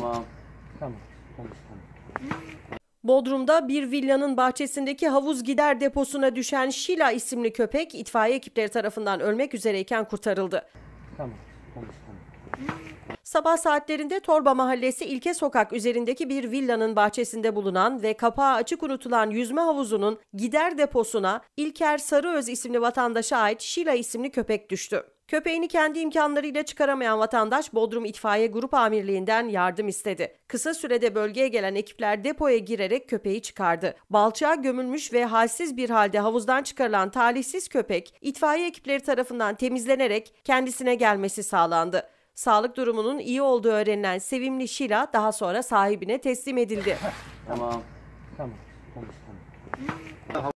Tamam. Tamam. Tamam. Bodrum'da bir villanın bahçesindeki havuz gider deposuna düşen Şila isimli köpek itfaiye ekipleri tarafından ölmek üzereyken kurtarıldı. Tamam. Tamam. Sabah saatlerinde Torba Mahallesi İlke Sokak üzerindeki bir villanın bahçesinde bulunan ve kapağı açık unutulan yüzme havuzunun gider deposuna İlker Sarıöz isimli vatandaşa ait Şila isimli köpek düştü. Köpeğini kendi imkanlarıyla çıkaramayan vatandaş Bodrum İtfaiye Grup Amirliği'nden yardım istedi. Kısa sürede bölgeye gelen ekipler depoya girerek köpeği çıkardı. Balçığa gömülmüş ve halsiz bir halde havuzdan çıkarılan talihsiz köpek itfaiye ekipleri tarafından temizlenerek kendisine gelmesi sağlandı. Sağlık durumunun iyi olduğu öğrenilen sevimli Şila daha sonra sahibine teslim edildi. tamam. Tamam. Tamam. tamam.